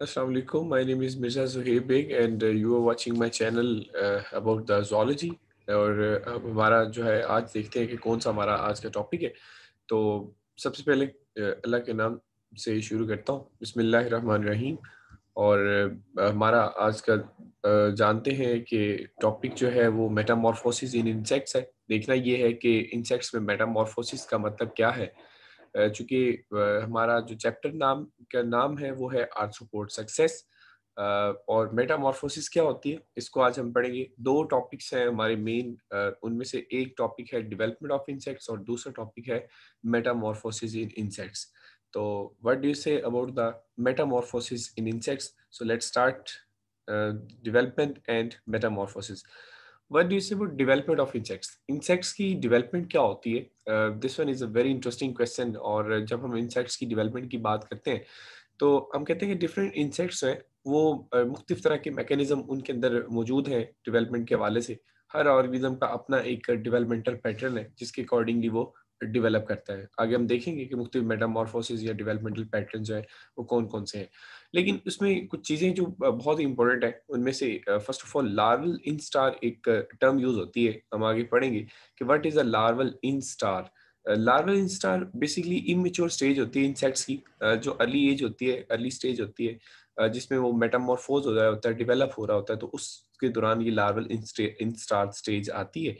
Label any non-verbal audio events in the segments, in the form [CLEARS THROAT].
Assalamualaikum. My name is Mirza Zuhair Beg and uh, you are watching my channel uh, about the zoology. और uh, अब हमारा जो है आज देखते हैं कि कौन सा हमारा आज का टॉपिक है तो सबसे पहले uh, अल्लाह के नाम से शुरू करता हूँ बिसमीम और uh, हमारा आज का जानते हैं कि टॉपिक जो है वो मेटामॉर्फोसिस इन इंसेक्ट्स है देखना ये है कि इंसेक्ट्स में मेटामॉर्फोसिस का मतलब क्या है चूंकि हमारा जो चैप्टर नाम का नाम है वो है सपोर्ट सक्सेस और मेटामॉर्फोसिस क्या होती है इसको आज हम पढ़ेंगे दो टॉपिक्स हैं हमारे मेन उनमें से एक टॉपिक है डेवलपमेंट ऑफ इंसेक्ट्स और दूसरा टॉपिक है मेटामॉर्फोसिस इन इंसेक्ट्स तो what do you say about the metamorphosis in insects so let's start development and metamorphosis what do say वो डिवेलपमेंट ऑफ इंसेक्ट्स इंसेक्ट्स की डिवेलपमेंट क्या होती है this one is a very interesting question और जब हम insects की development की बात करते हैं तो हम कहते हैं कि डिफरेंट इंसेक्ट्स हैं वो uh, मुख्तफ तरह के मेकेनिज़म उनके अंदर मौजूद है डिवेलपमेंट के हवाले से हर ऑर्गेनिज्म का अपना एक डिवेलपमेंटल पैटर्न है जिसके अकॉर्डिंगली वो डिवेलप करता है आगे हम देखेंगे कि मुख्तु मेटामॉर्फोसिस या डेवलपमेंटल पैटर्न जो है वो कौन कौन से हैं लेकिन हम्म। उसमें कुछ चीज़ें जो बहुत ही इंपॉर्टेंट है उनमें से first of all larval instar एक टर्म यूज़ होती है हम आगे पढ़ेंगे कि what is a larval instar larval instar basically immature stage होती है इंसेक्ट्स की जो अर्ली एज होती है अर्ली स्टेज होती है जिसमें वो मेटामॉर्फोज हो रहा होता है डिवेलप हो रहा होता है तो उसके दौरान ये लार्वल इन स्टार स्टेज आती है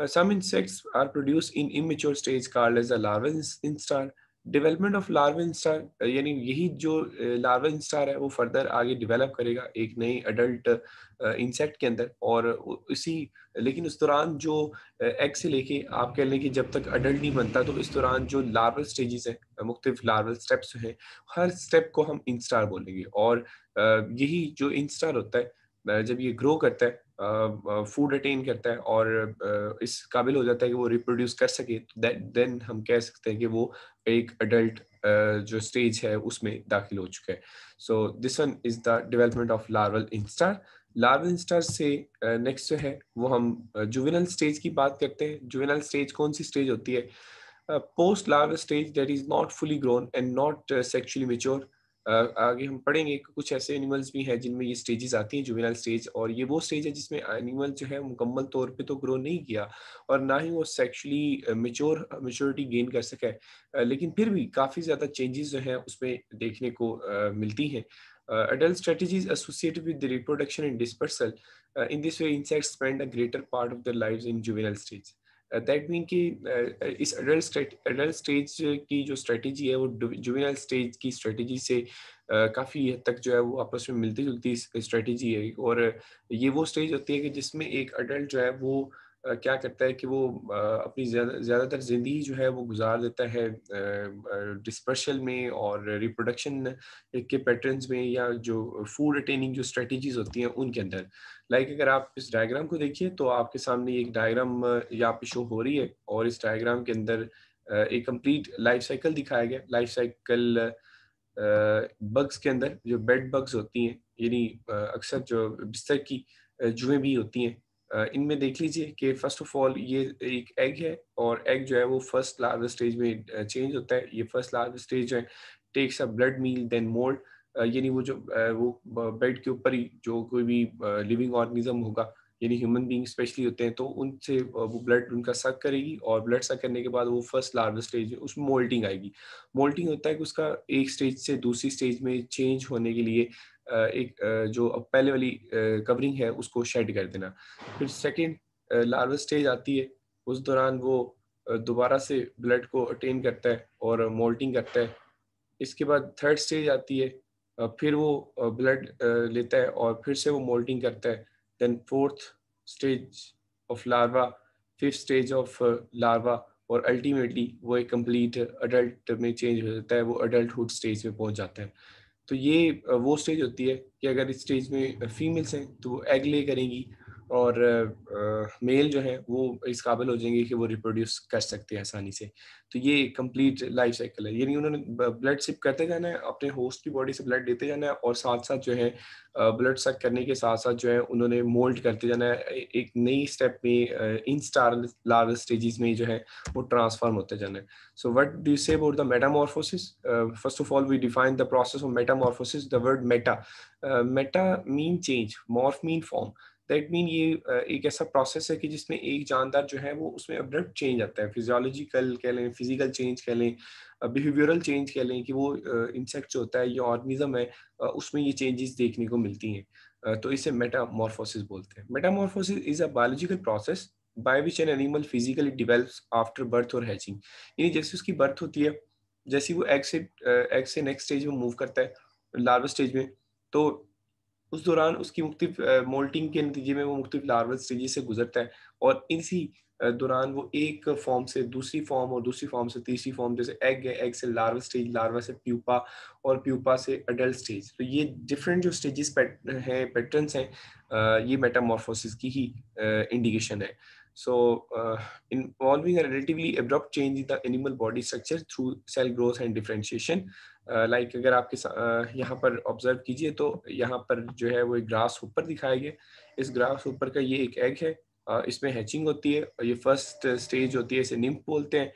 Uh, some insects are produced in immature stage called as the larval instar. Development of larva instar यानी यही जो लार्वा uh, इंस्टार है वो फर्दर आगे डेवलप करेगा एक नई अडल्ट इंसेक्ट uh, के अंदर और इसी लेकिन उस दौरान जो एग uh, से लेके आप कह लें कि जब तक अडल्ट नहीं बनता तो इस दौरान जो लार्वल स्टेजेस हैं मुख्तफ लार्वल स्टेप्स हैं हर स्टेप को हम इंस्टार बोलेंगे और यही जो इंस्टार होता है जब ये ग्रो करता है फूड अटेन करता है और इस काबिल हो जाता है कि वो रिप्रोड्यूस कर सके देन हम कह सकते हैं कि वो एक अडल्ट जो स्टेज है उसमें दाखिल हो चुका है so this one is the development of larval instar larval instar से नेक्स्ट जो है वो हम जुवेनल स्टेज की बात करते हैं जुवेनल स्टेज कौन सी स्टेज होती है post larval stage that is not fully grown and not sexually mature आगे हम पढ़ेंगे कि कुछ ऐसे एनिमल्स भी हैं जिनमें ये स्टेजेस आती हैं जुवेनाइल स्टेज और ये वो स्टेज है जिसमें एनिमल जो है मुकम्मल तौर पे तो ग्रो नहीं किया और ना ही वो सेक्शुअली मेच्योर मेच्योरिटी गेन कर सके लेकिन फिर भी काफ़ी ज़्यादा चेंजेस जो हैं उसमें देखने को मिलती हैं adult strategies strategies with reproduction the dispersal in this way insect spend a greater part of the life in their stage that uh, mean कि uh, uh, इस अडल्ट अडल्ट स्टेज की जो स्ट्रेटजी है वो जुबिनल स्टेज की strategy से काफ़ी हद तक जो है वो आपस में मिलती जुलती स्ट्रेटजी है और ये वो स्टेज होती है कि जिसमें एक अडल्ट जो है वो क्या करता है कि वो अपनी ज़्यादातर ज़िंदगी जो है वो गुजार देता है डिस्पर्शल में और रिप्रोडक्शन के पैटर्न्स में या जो फूड अटेनिंग जो स्ट्रेटजीज होती हैं उनके अंदर लाइक अगर आप इस डायग्राम को देखिए तो आपके सामने एक डायग्राम यहाँ पे शो हो रही है और इस डायग्राम के अंदर एक कंप्लीट लाइफ साइकिल दिखाया गया लाइफ साइकिल बग्स के अंदर जो बेड बग्स होती हैं यानी अक्सर जो बिस्तर की जुएं भी होती हैं इनमें देख लीजिए कि फर्स्ट ऑफ ऑल ये एक एग है और एग जो है वो फर्स्ट लार्व स्टेज में चेंज होता है ये फर्स्ट लार्व स्टेज जो है takes a blood meal then moult यानी वो जो वो बेड के ऊपर ही जो कोई भी लिविंग ऑर्गेनिज्म होगा यानी ह्यूमन बींग स्पेशली होते हैं तो उनसे वो ब्लड उनका सक करेगी और ब्लड सक करने के बाद वो फर्स्ट लार्व स्टेज में उसमें मोल्टिंग आएगी मोल्टिंग होता है कि उसका एक स्टेज से दूसरी स्टेज में चेंज होने के लिए एक जो पहले वाली कवरिंग है उसको शेड कर देना फिर सेकेंड लार्वा स्टेज आती है उस दौरान वो दोबारा से ब्लड को अटेन करता है और मोल्टिंग करता है इसके बाद थर्ड स्टेज आती है फिर वो ब्लड लेता है और फिर से वो मोल्टिंग करता है then fourth stage of larva fifth stage of larva और अल्टीमेटली वो एक कंप्लीट अडल्ट में चेंज हो जाता है वो अडल्टुड स्टेज में पहुंच जाता है तो ये वो स्टेज होती है कि अगर इस स्टेज में फीमेल्स हैं तो वो एग ले करेंगी और मेल जो है वो इस काबिल हो जाएंगे कि वो रिप्रोड्यूस कर सकते हैं आसानी से तो ये कंप्लीट लाइफ साइकिल है यानी उन्होंने ब्लड सिप करते जाना है अपने होस्ट की बॉडी से ब्लड देते जाना है और साथ साथ जो है ब्लड सक करने के साथ साथ जो है उन्होंने मोल्ड करते जाना है एक नई स्टेप में इन स्टार लार्ज स्टेजेस में जो है वो ट्रांसफॉर्म होते जाना है so what do say about the metamorphosis first of all we define the process of metamorphosis the word meta meta mean change morph mean form that mean ये एक ऐसा प्रोसेस है कि जिसमें एक जानदार जो है वो उसमें अब्रप्ट चेंज आता है फिजियोलॉजिकल कह लें फिजिकल चेंज कह लें बिहेवियरल चेंज कह लें कि वो इंसेक्ट जो होता है ये ऑर्गेनिज्म है उसमें ये चेंजेस देखने को मिलती हैं तो इसे मेटामॉर्फोसिस बोलते हैं metamorphosis is a biological process by which an animal physically develops after birth और हैचिंग यानी जैसे उसकी बर्थ होती है जैसे वो एग से एग से नेक्स्ट स्टेज में मूव करता है लार्वा स्टेज में तो उस दौरान उसकी मुख्त मोल्टिंग के नतीजे में वो मुख्त लार्वल स्टेज से गुजरता है और इसी दौरान वो एक फॉर्म से दूसरी फॉर्म और दूसरी फॉर्म से तीसरी फॉर्म जैसे एग है एग से लार्वल स्टेज लार्वा से प्यूपा और प्यूपा से अडल्ट स्टेज तो ये डिफरेंट जो स्टेजेस पैट, हैं पैटर्न्स हैं ये मेटामॉर्फोसिस की ही इंडिकेशन है so uh, involving a relatively abrupt change in the animal body structure through cell growth and differentiation like uh, like अगर आपके uh, यहाँ पर ऑब्जर्व कीजिए तो यहाँ पर जो है वो एक ग्रास ऊपर दिखाया गया इस ग्रास ऊपर का ये एक एग है इसमें हैचिंग होती है और ये फर्स्ट स्टेज होती है इसे निम्फ बोलते हैं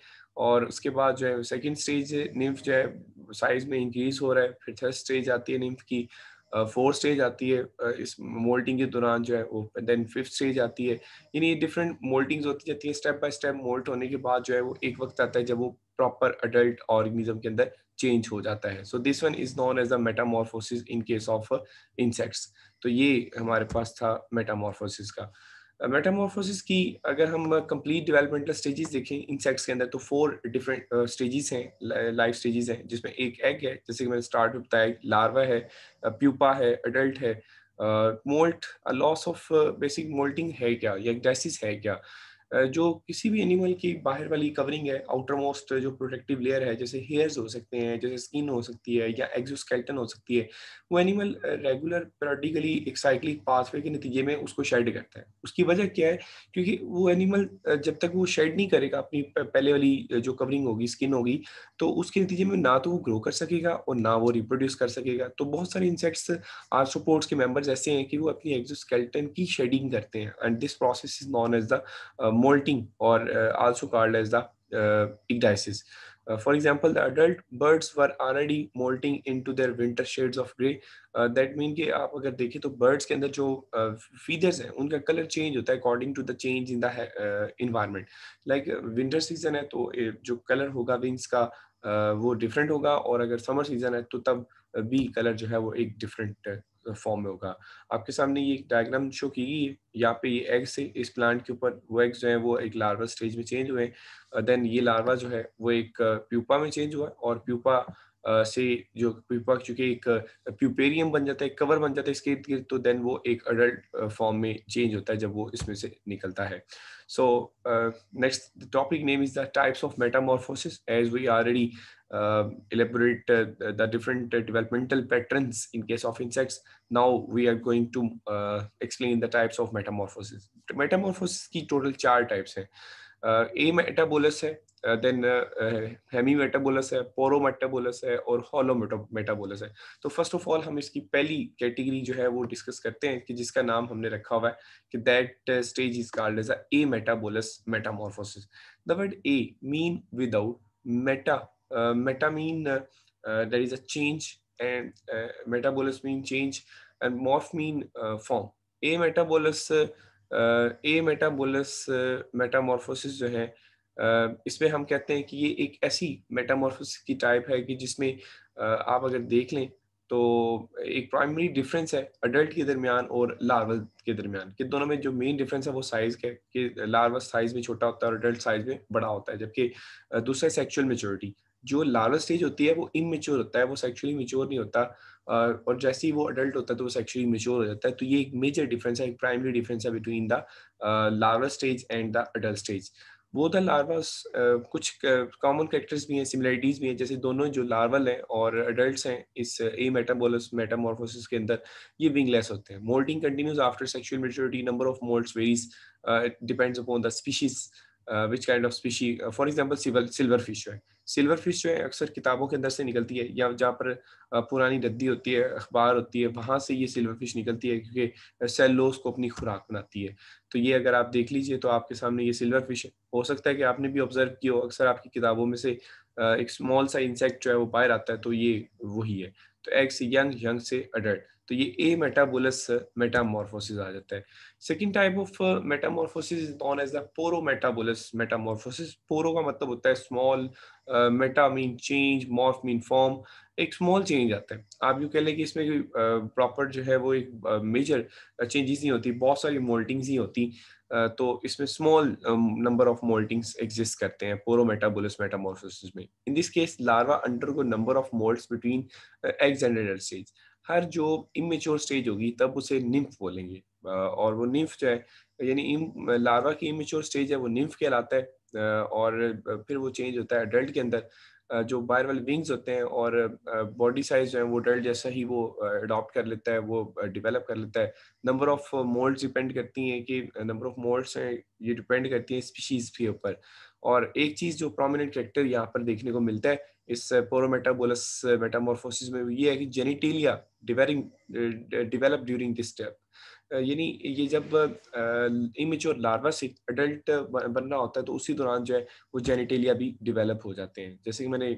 और उसके बाद जो है सेकंड स्टेज निम्फ जो है साइज में इंक्रीज हो रहा है फिर थर्ड स्टेज आती है निम्फ की फोर्थ uh, स्टेज आती है uh, इस मोल्टिंग के दौरान जो है वो देन फिफ्थ स्टेज आती है यानी डिफरेंट मोल्टिंग्स होती जाती है स्टेप बाय स्टेप मोल्ट होने के बाद जो है वो एक वक्त आता है जब वो प्रॉपर अडल्ट ऑर्गेनिज्म के अंदर चेंज हो जाता है so this one is known as the metamorphosis in case of insects तो ये हमारे पास था मेटामॉर्फोसिस का मेटामॉर्फोसिस uh, की अगर हम कंप्लीट डेवलपमेंटल स्टेजेस देखें इंसेक्ट्स के अंदर तो फोर डिफरेंट स्टेजेस हैं लाइफ स्टेजेस हैं जिसमें एक एग है जैसे कि मैंने स्टार्ट में बताया लार्वा है प्यूपा uh, है अडल्ट है moult loss of basic moulting है क्या या डेसिस है क्या जो किसी भी एनिमल की बाहर वाली कवरिंग है आउटर मोस्ट जो प्रोटेक्टिव लेयर है जैसे हेयर्स हो सकते हैं जैसे स्किन हो सकती है या एग्जोस्केल्टन हो सकती है वो एनिमल रेगुलर पेराडिकली एक साइक्लिक पाथवे के नतीजे में उसको शेड करता है उसकी वजह क्या है क्योंकि वो एनिमल जब तक वो शेड नहीं करेगा अपनी पहले वाली जो कवरिंग होगी स्किन होगी तो उसके नतीजे में ना तो वो ग्रो कर सकेगा और ना वो रिप्रोड्यूस कर सकेगा तो बहुत सारे इंसेक्ट्स आर्थ्रोपोड्स के मेंबर्स ऐसे हैं कि वो अपनी एग्जोस्केल्टन की शेडिंग करते हैं and this process is known as the molting or uh, also called as the uh, ichthyosis. Uh, for example, the adult birds were already molting into their winter shades of gray Uh, that mean ki aap agar dekhe to birds ke andar jo uh, feathers हैं unka color change hota hai according to the change in the uh, environment. Like uh, winter season hai to uh, jo color hoga wings ka uh, wo different hoga aur agar summer season hai to tab uh, भी color jo hai wo ek different uh, form में होगा आपके सामने ये diagram show की गई यहाँ पे ये एग्स है इस प्लांट के ऊपर वो एग्स जो है वो एक लार्वा uh, स्टेज में चेंज हुए देन ये लार्वा जो है वो एक प्यूपा में चेंज हुआ और प्यूपा uh, से जो प्यूपा चूंकि एक प्यूपेरियम uh, बन जाता है कवर बन जाता है इसके इर्द गिर्द तो देन वो एक अडल्ट फॉर्म में चेंज होता है जब वो इसमें से निकलता है so next topic name is the types of metamorphosis as we already uh, elaborate uh, the different uh, developmental patterns in case of insects. Now we are going to uh, explain the types of metamorphosis. Metamorphosis ki total char types hai uh, a metabolus hai then hemimetabolous है पोरो metabolous है और hollow metabolous है तो first of all हम इसकी पहली category जो है वो डिस्कस करते हैं कि जिसका नाम हमने रखा हुआ है कि that stage is called as a metabolous metamorphosis the word a mean without meta Uh, metamine uh, uh, there is a change and metabolus mean change and morph mean form a metabolus a metabolous metamorphosis जो है uh, इसमें हम कहते हैं कि ये एक ऐसी मेटामॉर्फोसिस की टाइप है कि जिसमें uh, आप अगर देख लें तो एक प्राइमरी डिफरेंस है अडल्ट के दरमियान और लार्वल के दरमियान कि दोनों में जो मेन डिफरेंस है वो साइज़ का है कि लार्वल साइज़ में छोटा होता है और अडल्ट साइज़ में बड़ा होता है जबकि दूसरा सेक्चुअल मेचोरिटी जो लार्वल स्टेज होती है वो इमेच्योर होता है वो सेक्चुअली मेच्योर नहीं होता और जैसे ही वो अडल्ट होता है तो वो सेक्चुअली मेच्योर हो जाता है तो ये एक मेजर डिफरेंस है एक प्राइमरी डिफरेंस है between the larval stage and the adult stage वो द लार्वा uh, कुछ कॉमन uh, करेक्टर्स भी हैं सिमिलरिटीज भी हैं जैसे दोनों जो लार्वल हैं और अडल्ट हैं इस ए मेटाबोलस मेटामॉर्फोसिस के अंदर ये विंगलेस होते हैं moulting continues after sexual maturity number of moults varies depends upon the species which kind of species for example silver fish है सिल्वर फिश जो है अक्सर किताबों के अंदर से निकलती है या जहाँ पर पुरानी रद्दी होती है अखबार होती है वहां से ये सिल्वर फिश निकलती है क्योंकि सेलोस को अपनी खुराक बनाती है तो ये अगर आप देख लीजिए तो आपके सामने ये सिल्वर फिश है हो सकता है कि आपने भी ऑब्जर्व किया हो अक्सर आपकी किताबों में से एक स्मॉल सा इंसेक्ट जो है वो बाहर आता है तो ये वही है तो एक्स यंग यंग से अडल्ट तो ये ए मेटाबोलस मेटामॉर्फोसिस आ जाता है second type of metamorphosis is known as the paurometabolous metamorphosis pauro का मतलब होता है small meta mean change morph mean form एक स्मॉल चेंज आता है आप यू कह लें कि इसमें कोई प्रॉपर uh, जो है वो एक मेजर uh, चेंजेस uh, नहीं होती बहुत सारी मोल्टिंग्स ही होती uh, तो इसमें small number of moultings exist करते हैं पोरो मेटाबोलस मेटामॉर्फोसिस में in this case larva under undergo number of moult between eggs and stage हर जो इमेच्योर स्टेज होगी तब उसे निम्फ बोलेंगे और वो निम्फ जो है यानी लार्वा की इमेच्योर स्टेज है वो निम्फ कहलाता है और फिर वो चेंज होता है एडल्ट के अंदर जो वाले विंग्स होते हैं और बॉडी साइज जो है वो अडल्ट जैसा ही वो अडॉप्ट कर लेता है वो डेवलप कर लेता है नंबर ऑफ मोल्ड्स डिपेंड करती हैं कि नंबर ऑफ मोल्ड्स हैं ये डिपेंड करती हैं स्पीशीज़ के ऊपर और एक चीज़ जो प्रोमिनेंट करेक्टर यहाँ पर देखने को मिलता है इस पोरोमेटाबोलस मेटामोरफोसिस में ये है कि genitalia develop during this step यानी ये जब इमेच्योर लार्वा से एडल्ट बनना होता है तो उसी दौरान जो है वो जेनिटेलिया भी डिवेलप हो जाते हैं जैसे कि मैंने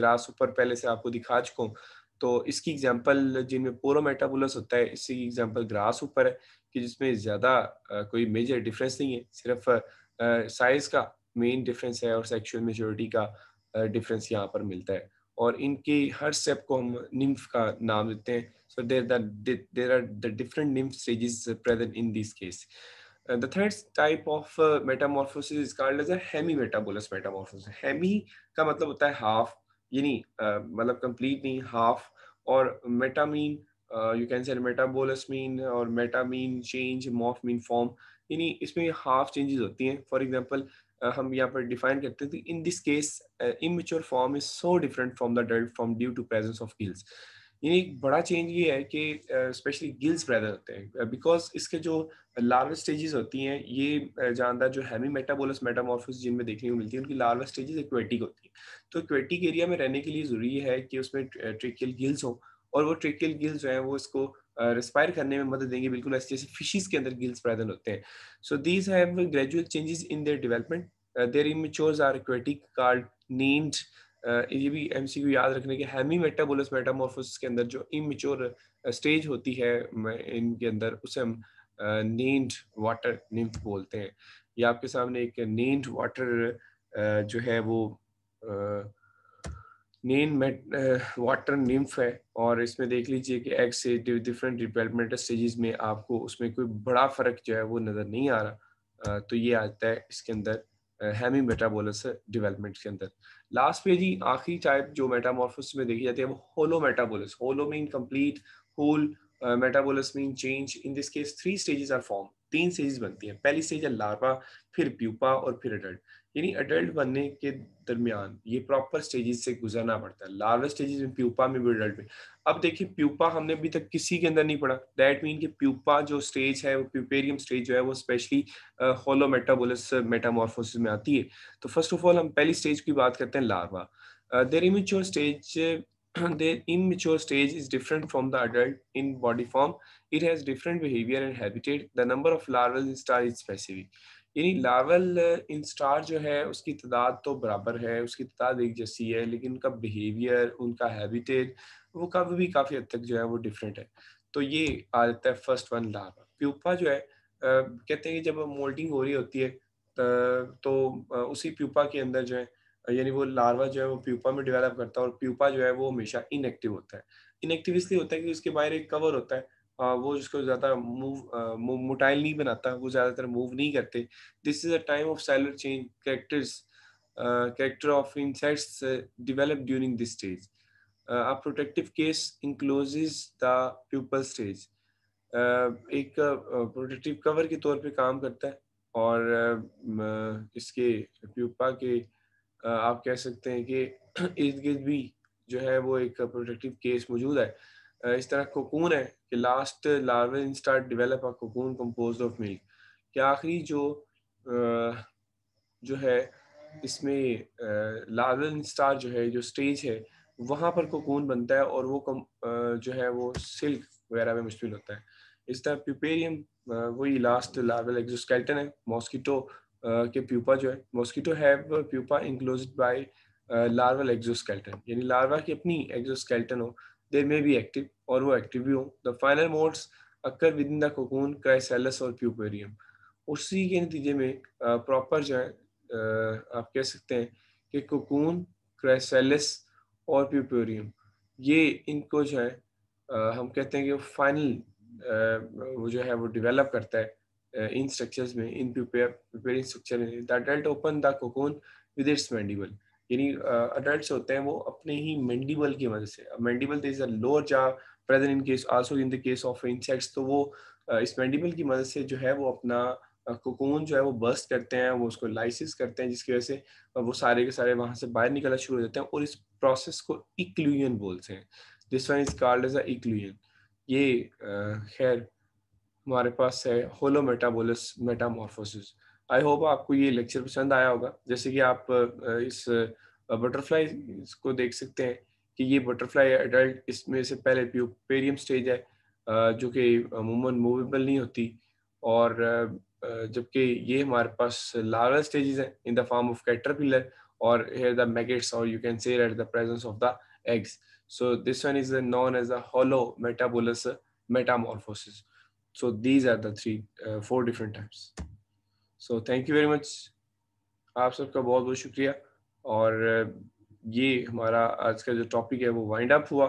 ग्रास ऊपर पहले से आपको दिखा चुका हूँ तो इसकी एग्जाम्पल जिनमें पोरोमेटाबोलस होता है इसकी एग्जाम्पल ग्रास ऊपर है कि जिसमें ज़्यादा कोई मेजर डिफरेंस नहीं है सिर्फ साइज का मेन डिफरेंस है और सेक्शुअल मेजोरिटी का डिफरेंस यहाँ पर मिलता है और इनकी हर स्टेप को हम निम्फ का नाम देते हैं so there there are the different nymph stages present in this case the third type of metamorphosis is called as a metabolous metamorphosis hemi का मतलब होता है हाफ यानी मतलब कंप्लीट नहीं हाफ और meta mean you can say metabolous mean और meta mean change morph mean form यानी इसमें हाफ चेंजेस होती हैं फॉर एग्जांपल हम यहाँ पर डिफाइन करते थे in this case immature form is so different from the adult form due to presence of gills यानी एक बड़ा चेंज ये है कि स्पेशली गिल्स पैदा होते हैं बिकॉज इसके जो लार्वल स्टेजेस होती हैं ये जानदार जो हैमी मेटाबोलस मेटामॉर्फोस जिनमें देखने को मिलती है उनकी लार्वल स्टेजेस इक्वेटिक होती है तो इक्वेटिक एरिया में रहने के लिए ज़रूरी है कि उसमें ट्रिकियल गिल्स हो और वो ट्रिकल गिल्स जो है वो इसको रिस्पायर करने में मदद देंगे बिल्कुल ऐसे जैसे फिशेज के अंदर गिल्स पैदा होते हैं so these have gradual changes in their development their immatures are aquatic card named ये भी एम सी याद रखने के हैमी मेटाबोलस मेटामोर्फोसिस के अंदर जो इमेच्योर स्टेज uh, होती है इनके अंदर उसे हम नेंड वाटर निम्फ बोलते हैं ये आपके सामने एक नेंड वाटर uh, जो है वो uh, नीन मेट वाटर निम्फ है और इसमें देख लीजिए कि एग से डिफरेंट डिवेलपमेंटल स्टेजेस में आपको उसमें कोई बड़ा फर्क जो है वो नज़र नहीं आ रहा uh, तो ये आता है इसके अंदर हैमी मेटाबोलस डेवलपमेंट के अंदर लास्ट में जी आखिरी टाइप जो मेटामॉर्फोस में देखी जाती है वो holo metabolous holo mean complete whole metabolous mean change in this case three stages are form तीन स्टेजेस बनती हैं पहली स्टेज है लार्वा फिर प्यूपा और फिर अडल्ट यानी अडल्ट बनने के दरमियान ये प्रॉपर स्टेजेस से गुजरना पड़ता है लार्वा स्टेजेस में प्यूपा में भी अडल्ट में अब देखिए प्यूपा हमने अभी तक किसी के अंदर नहीं पढ़ा दैट मीन कि प्यूपा जो स्टेज है वो प्यूपेरियम स्टेज जो है वो स्पेशली होलो मेटाबोलस मेटामॉर्फोसिस में आती है तो फर्स्ट ऑफ ऑल हम पहली स्टेज की बात करते हैं larva there immature stage [CLEARS THROAT] their immature stage is different from the adult in body form. It has different behavior and habitat. The number of larval star is specific. यानी लावल in star जो है उसकी तादाद तो बराबर है उसकी तादाद एक जैसी है लेकिन उनका बिहेवियर उनका हैबिटेट वो कभी भी काफ़ी हद तक जो है वो डिफरेंट है तो ये आ जाता है फर्स्ट वन लार्वा प्यूपा जो है आ, कहते हैं कि जब मोल्डिंग हो रही होती है तो उसी प्यूपा के अंदर जो है यानी वो लार्वा जो है वो प्यूपा में डेवलप करता है और प्यूपा जो है वो हमेशा इनएक्टिव होता है इनएक्टिव इसलिए होता है कि उसके बाहर एक कवर होता है वो जिसको ज़्यादा मूव मोटाइल नहीं बनाता वो ज़्यादातर मूव नहीं करते this is a time of cellular change characters character of insects develop during this stage a protective case encloses the pupal stage एक प्रोटेक्टिव कवर के तौर पे काम करता है और इसके प्यूपा के आप कह सकते हैं कि [CLEARS THROAT] इर्द गिर्द भी जो है वो एक प्रोटेक्टिव केस मौजूद है इस तरह कोकून है कि last larvae in start develop a cocoon composed of milk कि आखिरी जो जो है इसमें लार्वे इन स्टार जो है जो स्टेज है वहाँ पर कोकून बनता है और वो कम जो है वो सिल्क वगैरह में मुश्किल होता है इस तरह प्यूपेरियम वही लास्ट लार्वल एग्जोस्केल्टन है मॉस्किटो के प्यूपा जो है mosquito have pupa enclose by larval exoskeleton यानी लार्वा की अपनी एक्जोस्केल्टन हो देर मे बी एक्टिव और वो एक्टिव भी हो the final moults occur within the cocoon chrysalis और प्यूपेरियम उसी के नतीजे में प्रॉपर जो है आप कह सकते हैं कि कोकून क्राइसेलस और प्यूपेरियम ये इनको जो है हम कहते हैं कि फाइनल वो जो है वो डिवेलप करता है uh, in structures mein in prepare, preparing structure में the adult open the cocoon with its mandible yani uh, adults hote hain wo apne hi mandible ki wajah se mandible there is a lower jaw present in case also in the case of insects तो वो इस mandible की मदद से जो है वो अपना कोकून जो है वो बस्ट करते हैं वो उसको लाइसिस करते हैं जिसकी वजह से वो सारे के सारे वहां से बाहर निकलना शुरू हो जाते हैं और इस प्रोसेस को इक्लूजन बोलते हैं this one is called as eclosion ये खैर हमारे पास है होलो मेटाबोलिस मेटामोरफोसिस आई होप आपको ये लेक्चर पसंद आया होगा जैसे कि आप इस बटरफ्लाई को देख सकते हैं कि ये बटरफ्लाई एडल्ट इसमें से पहले प्यूपेरियम स्टेज है जो कि अमूमन मूवेबल नहीं होती और जबकि ये हमारे पास लार्वल स्टेजेस हैं in the form of caterpillar और हेयर द मैगेट्स और you can say presence of the of the eggs so this one is known as the hollow so these are the three uh, four different types so thank you very much आप सबका बहुत बहुत शुक्रिया और uh, ये हमारा आज का जो टॉपिक है वो वाइंड अप हुआ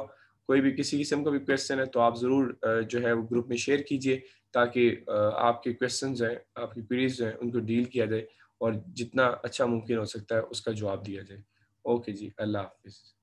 कोई भी किसी किस्म का भी क्वेश्चन है तो आप ज़रूर uh, जो है वो ग्रुप में शेयर कीजिए ताकि uh, आपके क्वेश्चन जो हैं आपकी क्वेरीज जो हैं उनको डील किया जाए और जितना अच्छा मुमकिन हो सकता है उसका जवाब दिया जाए ओके जी अल्लाह हाफिज़